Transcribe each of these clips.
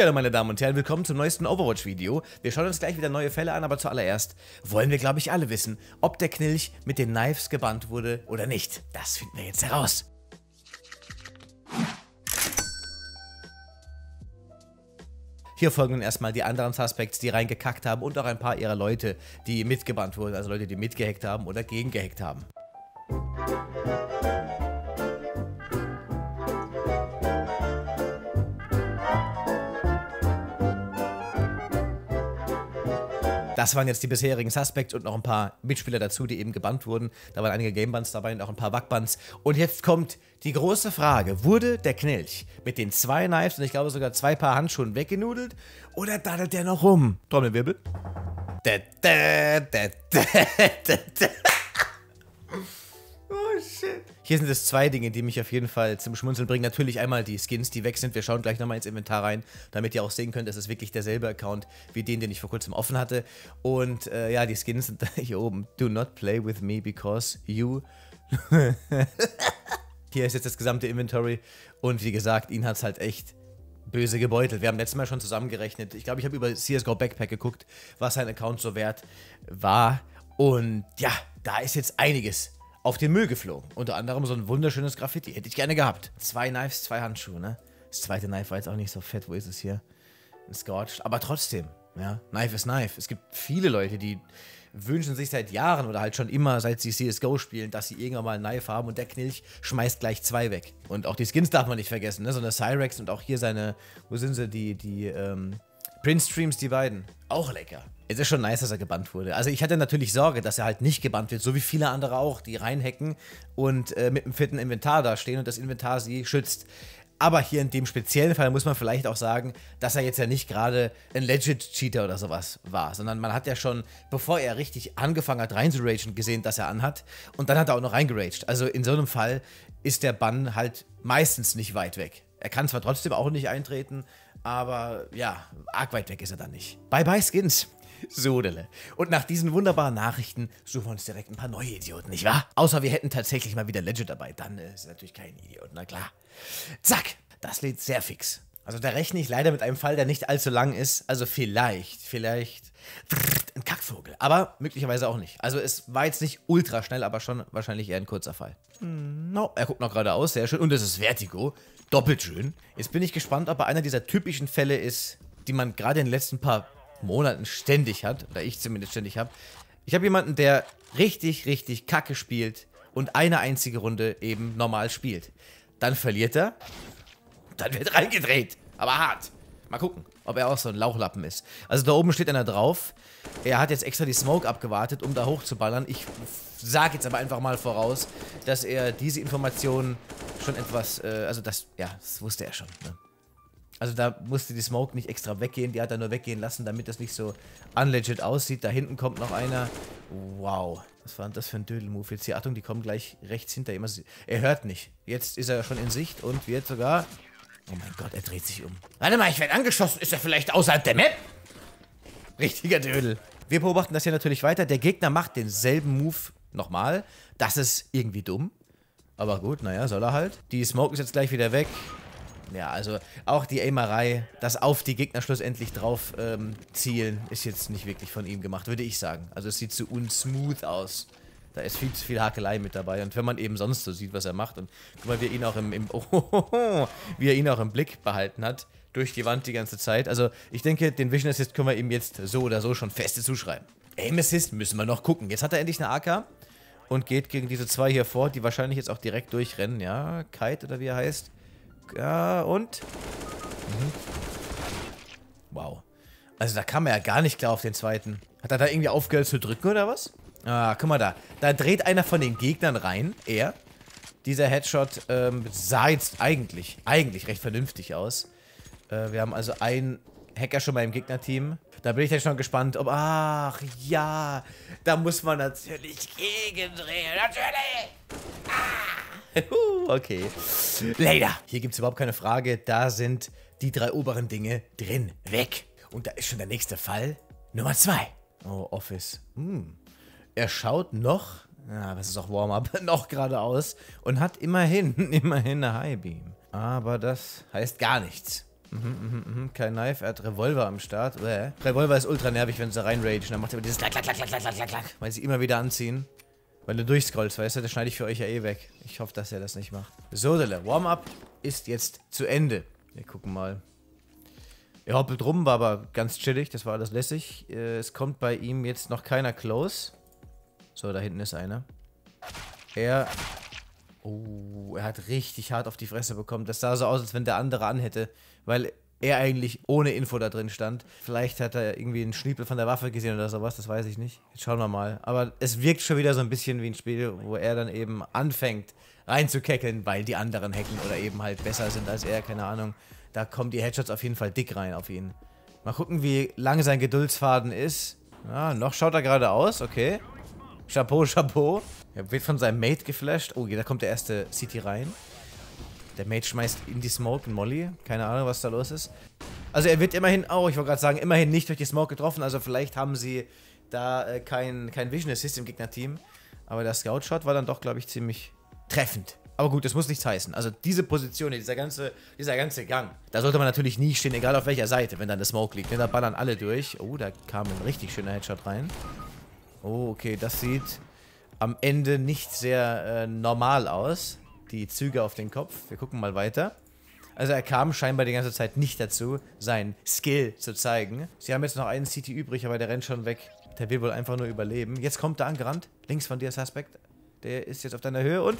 Hallo meine Damen und Herren, willkommen zum neuesten Overwatch-Video. Wir schauen uns gleich wieder neue Fälle an, aber zuallererst wollen wir, glaube ich, alle wissen, ob der Knilch mit den Knives gebannt wurde oder nicht. Das finden wir jetzt heraus. Hier folgen nun erstmal die anderen Suspects, die reingekackt haben und auch ein paar ihrer Leute, die mitgebannt wurden, also Leute, die mitgehackt haben oder gegengehackt haben. Musik Das waren jetzt die bisherigen Suspects und noch ein paar Mitspieler dazu, die eben gebannt wurden. Da waren einige Gamebands dabei und auch ein paar Wackbands. Und jetzt kommt die große Frage: Wurde der Knilch mit den zwei Knives und ich glaube sogar zwei Paar Handschuhen weggenudelt oder daddelt der noch rum? Trommelwirbel. Da, da, da, da, da, da. oh shit hier sind es zwei Dinge, die mich auf jeden Fall zum Schmunzeln bringen. Natürlich einmal die Skins, die weg sind. Wir schauen gleich nochmal ins Inventar rein, damit ihr auch sehen könnt, es ist wirklich derselbe Account wie den, den ich vor kurzem offen hatte. Und äh, ja, die Skins sind hier oben. Do not play with me because you... hier ist jetzt das gesamte Inventory. Und wie gesagt, ihn hat es halt echt böse gebeutelt. Wir haben letztes Mal schon zusammengerechnet. Ich glaube, ich habe über CSGO Backpack geguckt, was sein Account so wert war. Und ja, da ist jetzt einiges auf den Müll geflogen. Unter anderem so ein wunderschönes Graffiti. Hätte ich gerne gehabt. Zwei Knives, zwei Handschuhe, ne? Das zweite Knife war jetzt auch nicht so fett. Wo ist es hier? Scorched. Aber trotzdem, ja. Knife ist Knife. Es gibt viele Leute, die wünschen sich seit Jahren oder halt schon immer, seit sie CSGO spielen, dass sie irgendwann mal einen Knife haben und der Knilch schmeißt gleich zwei weg. Und auch die Skins darf man nicht vergessen, ne? So eine Cyrex und auch hier seine, wo sind sie, die, die, ähm, Prince Streams, die beiden. Auch lecker. Es ist schon nice, dass er gebannt wurde. Also ich hatte natürlich Sorge, dass er halt nicht gebannt wird, so wie viele andere auch, die reinhacken und äh, mit einem fitten Inventar dastehen und das Inventar sie schützt. Aber hier in dem speziellen Fall muss man vielleicht auch sagen, dass er jetzt ja nicht gerade ein legit Cheater oder sowas war, sondern man hat ja schon, bevor er richtig angefangen hat reinzuragen, gesehen, dass er anhat und dann hat er auch noch reingeraged. Also in so einem Fall ist der Bann halt meistens nicht weit weg. Er kann zwar trotzdem auch nicht eintreten, aber ja, arg weit weg ist er dann nicht. Bye bye Skins! Sodele. Und nach diesen wunderbaren Nachrichten suchen wir uns direkt ein paar neue Idioten, nicht wahr? Außer wir hätten tatsächlich mal wieder Legend dabei. Dann äh, ist natürlich kein Idiot, na klar. Zack, das lädt sehr fix. Also da rechne ich leider mit einem Fall, der nicht allzu lang ist. Also vielleicht, vielleicht ein Kackvogel. Aber möglicherweise auch nicht. Also es war jetzt nicht ultra schnell, aber schon wahrscheinlich eher ein kurzer Fall. Mm, no, er guckt noch gerade aus, sehr schön. Und es ist Vertigo. Doppelt schön. Jetzt bin ich gespannt, ob er einer dieser typischen Fälle ist, die man gerade in den letzten paar Monaten ständig hat, oder ich zumindest ständig habe. Ich habe jemanden, der richtig, richtig kacke spielt und eine einzige Runde eben normal spielt. Dann verliert er, dann wird reingedreht, aber hart. Mal gucken, ob er auch so ein Lauchlappen ist. Also da oben steht einer drauf. Er hat jetzt extra die Smoke abgewartet, um da hochzuballern. Ich sage jetzt aber einfach mal voraus, dass er diese Informationen schon etwas, äh, also das, ja, das wusste er schon. Ne? Also da musste die Smoke nicht extra weggehen, die hat er nur weggehen lassen, damit das nicht so unlegit aussieht. Da hinten kommt noch einer. Wow, was war denn das für ein Dödel-Move jetzt hier? Achtung, die kommen gleich rechts hinter ihm. Also, er hört nicht. Jetzt ist er schon in Sicht und wird sogar... Oh mein Gott, er dreht sich um. Warte mal, ich werde angeschossen. Ist er vielleicht außerhalb der Map? Richtiger Dödel. Wir beobachten das hier natürlich weiter. Der Gegner macht denselben Move nochmal. Das ist irgendwie dumm. Aber gut, naja, soll er halt. Die Smoke ist jetzt gleich wieder weg. Ja, also auch die Aimerei, das auf die Gegner schlussendlich drauf ähm, zielen, ist jetzt nicht wirklich von ihm gemacht, würde ich sagen. Also es sieht zu so unsmooth aus. Da ist viel zu viel Hakelei mit dabei. Und wenn man eben sonst so sieht, was er macht, und guck mal, wie er ihn auch im, im Ohohoho, wie er ihn auch im Blick behalten hat, durch die Wand die ganze Zeit. Also ich denke, den Vision Assist können wir ihm jetzt so oder so schon feste zuschreiben. Aim Assist müssen wir noch gucken. Jetzt hat er endlich eine AK und geht gegen diese zwei hier vor, die wahrscheinlich jetzt auch direkt durchrennen, ja? Kite oder wie er heißt. Ja, äh, und? Mhm. Wow. Also da kam er ja gar nicht klar auf den zweiten. Hat er da irgendwie aufgehört zu drücken oder was? Ah, guck mal da. Da dreht einer von den Gegnern rein. Er. Dieser Headshot ähm, sah jetzt eigentlich, eigentlich recht vernünftig aus. Äh, wir haben also einen Hacker schon mal im Gegnerteam. Da bin ich jetzt schon gespannt, ob... Ach, ja. Da muss man natürlich gegendrehen. Natürlich. Ah okay. Later. Hier gibt es überhaupt keine Frage. Da sind die drei oberen Dinge drin. Weg. Und da ist schon der nächste Fall. Nummer zwei. Oh, Office. Hm. Er schaut noch, ja, aber ist auch Warm-Up, noch geradeaus und hat immerhin, immerhin eine High Beam. Aber das heißt gar nichts. Mhm, mhm, mhm. kein Knife, er hat Revolver am Start. Bäh. Revolver ist ultra nervig, wenn sie da reinragen. Dann macht er immer dieses Klack, Klack, Klack, Klack, Klack, Klack, Klack. Weil sie immer wieder anziehen. Wenn du durchscrollst, weißt du, das schneide ich für euch ja eh weg. Ich hoffe, dass er das nicht macht. So, Dille, Warm-up ist jetzt zu Ende. Wir gucken mal. Er hoppelt rum, war aber ganz chillig, das war alles lässig. Äh, es kommt bei ihm jetzt noch keiner close. So, da hinten ist einer. Er... Oh, er hat richtig hart auf die Fresse bekommen. Das sah so aus, als wenn der andere anhätte. Weil er eigentlich ohne Info da drin stand. Vielleicht hat er irgendwie einen Schniepel von der Waffe gesehen oder sowas, das weiß ich nicht. Jetzt schauen wir mal. Aber es wirkt schon wieder so ein bisschen wie ein Spiel, wo er dann eben anfängt reinzukeckeln, weil die anderen hacken oder eben halt besser sind als er, keine Ahnung. Da kommen die Headshots auf jeden Fall dick rein auf ihn. Mal gucken, wie lang sein Geduldsfaden ist. Ja, noch schaut er gerade aus, okay. Chapeau, Chapeau. Er wird von seinem Mate geflasht. Oh, da kommt der erste City rein. Der Mage schmeißt in die Smoke in Molly. Keine Ahnung, was da los ist. Also er wird immerhin, oh, ich wollte gerade sagen, immerhin nicht durch die Smoke getroffen. Also vielleicht haben sie da äh, kein, kein Vision Assist im Gegnerteam. Aber der Scout-Shot war dann doch, glaube ich, ziemlich treffend. Aber gut, das muss nichts heißen. Also diese Position, dieser ganze, dieser ganze Gang, da sollte man natürlich nie stehen, egal auf welcher Seite, wenn dann der Smoke liegt. Denn ne, da ballern alle durch. Oh, da kam ein richtig schöner Headshot rein. Oh, okay, das sieht am Ende nicht sehr äh, normal aus die Züge auf den Kopf. Wir gucken mal weiter. Also er kam scheinbar die ganze Zeit nicht dazu, sein Skill zu zeigen. Sie haben jetzt noch einen CT übrig, aber der rennt schon weg. Der will wohl einfach nur überleben. Jetzt kommt er angerannt. Links von dir, Suspect. Der ist jetzt auf deiner Höhe und...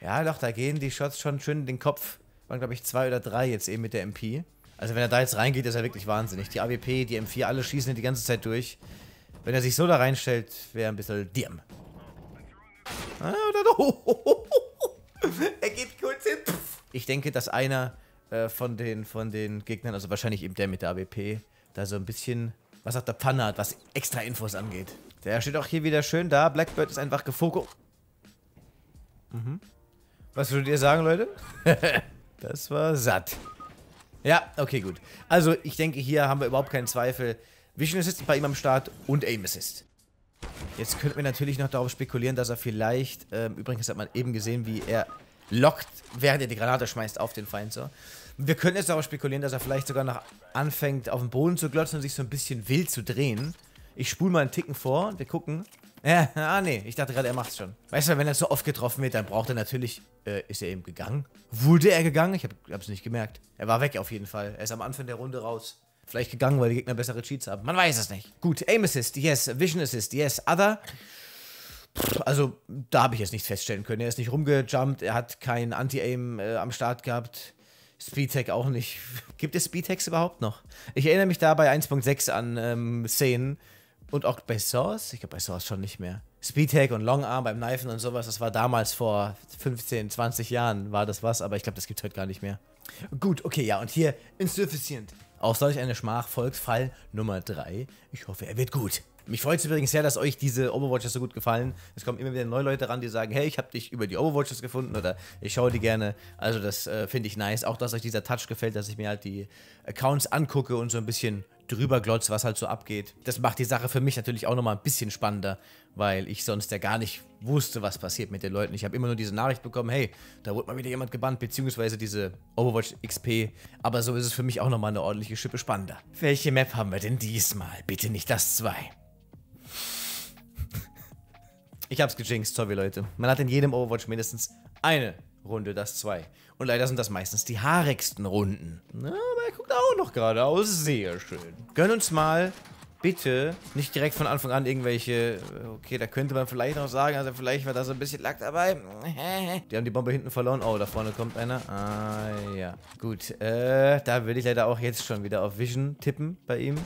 Ja, doch, da gehen die Shots schon schön in den Kopf. Waren, glaube ich, zwei oder drei jetzt eben mit der MP. Also wenn er da jetzt reingeht, ist er wirklich wahnsinnig. Die AWP, die M4, alle schießen die ganze Zeit durch. Wenn er sich so da reinstellt, wäre ein bisschen Dirm. Ah, dann, oh, er geht kurz hin. Ich denke, dass einer äh, von, den, von den Gegnern, also wahrscheinlich eben der mit der AWP, da so ein bisschen was auf der Pfanne hat, was extra Infos angeht. Der steht auch hier wieder schön da. Blackbird ist einfach gefokussiert. Mhm. Was würdet ihr sagen, Leute? das war satt. Ja, okay, gut. Also, ich denke, hier haben wir überhaupt keinen Zweifel. Vision Assist bei ihm am Start und Aim Assist. Jetzt könnten wir natürlich noch darauf spekulieren, dass er vielleicht, ähm, übrigens hat man eben gesehen, wie er lockt, während er die Granate schmeißt, auf den Feind so. Wir könnten jetzt darauf spekulieren, dass er vielleicht sogar noch anfängt, auf den Boden zu glotzen und sich so ein bisschen wild zu drehen. Ich spule mal einen Ticken vor und wir gucken. Ja, äh, ah nee, ich dachte gerade, er macht's schon. Weißt du, wenn er so oft getroffen wird, dann braucht er natürlich... Äh, ist er eben gegangen? Wurde er gegangen? Ich hab, hab's nicht gemerkt. Er war weg auf jeden Fall. Er ist am Anfang der Runde raus. Vielleicht gegangen, weil die Gegner bessere Cheats haben. Man weiß es nicht. Gut, Aim Assist, yes. Vision Assist, yes. Other. Also, da habe ich jetzt nichts feststellen können. Er ist nicht rumgejumpt, er hat kein Anti-Aim äh, am Start gehabt. Speedtech auch nicht. Gibt es Speedtechs überhaupt noch? Ich erinnere mich da bei 1.6 an ähm, Szenen. Und auch bei Source? Ich glaube, bei Source schon nicht mehr. Speedtech und Longarm beim Knifen und sowas, das war damals vor 15, 20 Jahren, war das was, aber ich glaube, das gibt es heute gar nicht mehr. Gut, okay, ja, und hier insufficient. Auf solch eine Schmach Volksfall Nummer 3. Ich hoffe, er wird gut. Mich freut es übrigens sehr, dass euch diese Overwatches so gut gefallen. Es kommen immer wieder neue Leute ran, die sagen, hey, ich habe dich über die Overwatches gefunden oder ich schaue die gerne. Also das äh, finde ich nice. Auch, dass euch dieser Touch gefällt, dass ich mir halt die Accounts angucke und so ein bisschen drüber glotzt, was halt so abgeht. Das macht die Sache für mich natürlich auch nochmal ein bisschen spannender, weil ich sonst ja gar nicht wusste, was passiert mit den Leuten. Ich habe immer nur diese Nachricht bekommen, hey, da wurde mal wieder jemand gebannt, beziehungsweise diese Overwatch XP. Aber so ist es für mich auch nochmal eine ordentliche Schippe spannender. Welche Map haben wir denn diesmal? Bitte nicht das 2. Ich hab's gejinxt, sorry Leute. Man hat in jedem Overwatch mindestens eine Runde das 2. Und leider sind das meistens die haarigsten Runden. Na, aber er guckt auch noch gerade aus. Sehr schön. Gönn uns mal bitte nicht direkt von Anfang an irgendwelche, äh, okay, da könnte man vielleicht noch sagen, also vielleicht war da so ein bisschen Lack dabei. Die haben die Bombe hinten verloren. Oh, da vorne kommt einer. Ah, ja. Gut, äh, da will ich leider auch jetzt schon wieder auf Vision tippen bei ihm.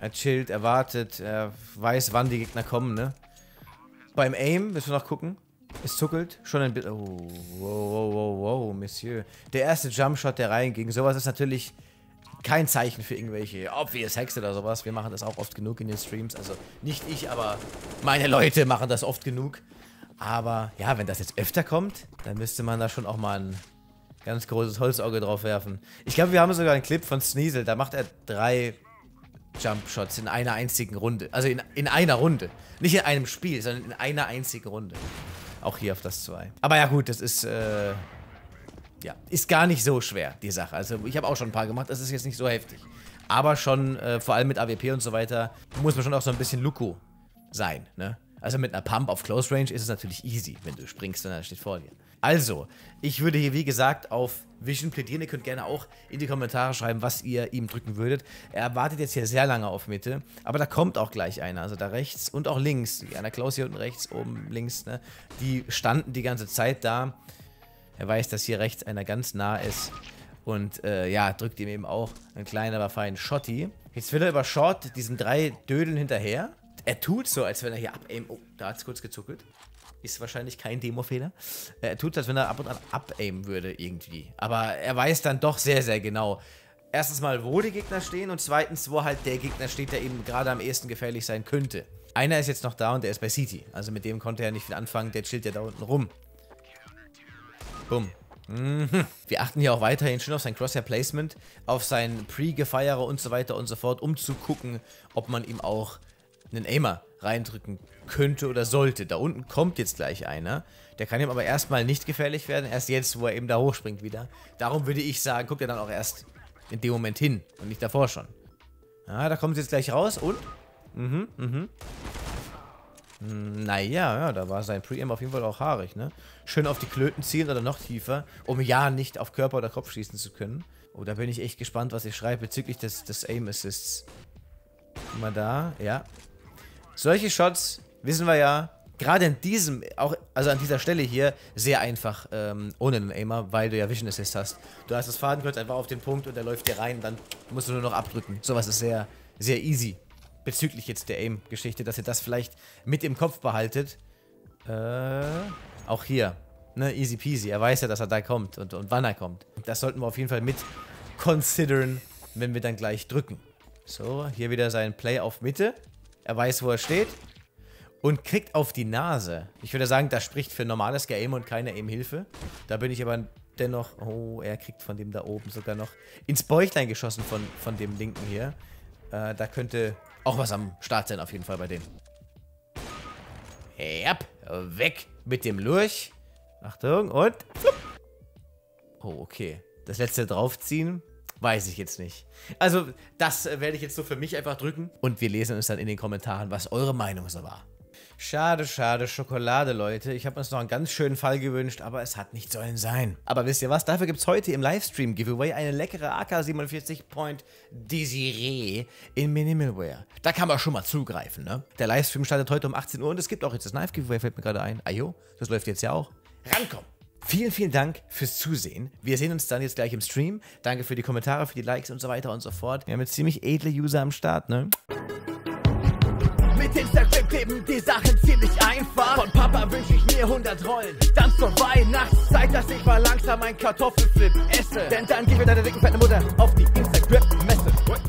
Er chillt, er wartet, er weiß, wann die Gegner kommen, ne? Beim Aim müssen wir noch gucken. Es zuckelt schon ein bisschen. Oh, wow, wow, wow, wow, Monsieur. Der erste Jumpshot, der reinging. Sowas ist natürlich kein Zeichen für irgendwelche obvious Hacks oder sowas. Wir machen das auch oft genug in den Streams. Also nicht ich, aber meine Leute machen das oft genug. Aber ja, wenn das jetzt öfter kommt, dann müsste man da schon auch mal ein ganz großes Holzauge drauf werfen. Ich glaube, wir haben sogar einen Clip von Sneasel. Da macht er drei Jump-Shots in einer einzigen Runde. Also in, in einer Runde. Nicht in einem Spiel, sondern in einer einzigen Runde. Auch hier auf das 2. Aber ja gut, das ist, äh, ja, ist gar nicht so schwer, die Sache. Also ich habe auch schon ein paar gemacht, das ist jetzt nicht so heftig. Aber schon, äh, vor allem mit AWP und so weiter, muss man schon auch so ein bisschen Luko sein, ne? Also mit einer Pump auf Close Range ist es natürlich easy, wenn du springst und er steht vor dir. Also, ich würde hier wie gesagt auf Vision plädieren. Ihr könnt gerne auch in die Kommentare schreiben, was ihr ihm drücken würdet. Er wartet jetzt hier sehr lange auf Mitte, aber da kommt auch gleich einer. Also da rechts und auch links. Einer Klaus hier unten rechts, oben links. Ne? Die standen die ganze Zeit da. Er weiß, dass hier rechts einer ganz nah ist. Und äh, ja, drückt ihm eben auch einen kleinen, aber feinen Schotti. Jetzt will er über Short diesen drei Dödeln hinterher. Er tut so, als wenn er hier abaimt. Ähm, oh, da hat es kurz gezuckelt. Ist wahrscheinlich kein Demo-Fehler. Er tut als wenn er ab und an abaimen würde irgendwie. Aber er weiß dann doch sehr, sehr genau, erstens mal, wo die Gegner stehen und zweitens, wo halt der Gegner steht, der eben gerade am ehesten gefährlich sein könnte. Einer ist jetzt noch da und der ist bei City. Also mit dem konnte er nicht viel anfangen, der chillt ja da unten rum. Bumm. Mhm. Wir achten hier auch weiterhin schön auf sein Crosshair-Placement, auf sein Pre-Gefeiere und so weiter und so fort, um zu gucken, ob man ihm auch einen Aimer reindrücken könnte oder sollte. Da unten kommt jetzt gleich einer. Der kann ihm aber erstmal nicht gefährlich werden, erst jetzt, wo er eben da hochspringt wieder. Darum würde ich sagen, guckt er dann auch erst in dem Moment hin und nicht davor schon. Ah, da kommt sie jetzt gleich raus und... Mhm, mhm. Naja, ja, da war sein pre auf jeden Fall auch haarig, ne? Schön auf die Klöten zielen oder noch tiefer, um ja nicht auf Körper oder Kopf schießen zu können. Oh, da bin ich echt gespannt, was ihr schreibt bezüglich des, des Aim-Assists. Guck Mal da, ja solche Shots, wissen wir ja, gerade in diesem, auch, also an dieser Stelle hier, sehr einfach ähm, ohne einen Aimer, weil du ja Vision Assist hast. Du hast das Fadenkreuz einfach auf den Punkt und er läuft dir rein, und dann musst du nur noch abdrücken. Sowas ist sehr, sehr easy. Bezüglich jetzt der Aim-Geschichte, dass ihr das vielleicht mit im Kopf behaltet. Äh, auch hier. Ne, easy peasy. Er weiß ja, dass er da kommt und, und wann er kommt. Das sollten wir auf jeden Fall mit consideren, wenn wir dann gleich drücken. So, hier wieder sein Play auf Mitte. Er weiß, wo er steht. Und kriegt auf die Nase. Ich würde sagen, das spricht für normales Game und keine Aim-Hilfe. Da bin ich aber dennoch... Oh, er kriegt von dem da oben sogar noch ins Bäuchlein geschossen von, von dem Linken hier. Äh, da könnte auch was am Start sein, auf jeden Fall bei dem. Yep, weg mit dem Lurch. Achtung und... Flupp. Oh, okay. Das letzte draufziehen Weiß ich jetzt nicht. Also, das äh, werde ich jetzt so für mich einfach drücken und wir lesen uns dann in den Kommentaren, was eure Meinung so war. Schade, schade, Schokolade, Leute. Ich habe uns noch einen ganz schönen Fall gewünscht, aber es hat nicht sollen sein. Aber wisst ihr was? Dafür gibt es heute im Livestream-Giveaway eine leckere AK47 Point Desiree in Minimalware. Da kann man schon mal zugreifen, ne? Der Livestream startet heute um 18 Uhr und es gibt auch jetzt das Knife-Giveaway, fällt mir gerade ein. Ajo, das läuft jetzt ja auch. Rankommen! Vielen, vielen Dank fürs Zusehen. Wir sehen uns dann jetzt gleich im Stream. Danke für die Kommentare, für die Likes und so weiter und so fort. Wir haben jetzt ziemlich edle User am Start, ne? Mit Instagram kleben die Sachen ziemlich einfach. Von Papa wünsche ich mir 100 Rollen. Dann zur Weihnachtszeit, dass ich mal langsam einen Kartoffelflip esse. Denn dann gib mir deine dicken fetten Mutter auf die Instagram-Messe.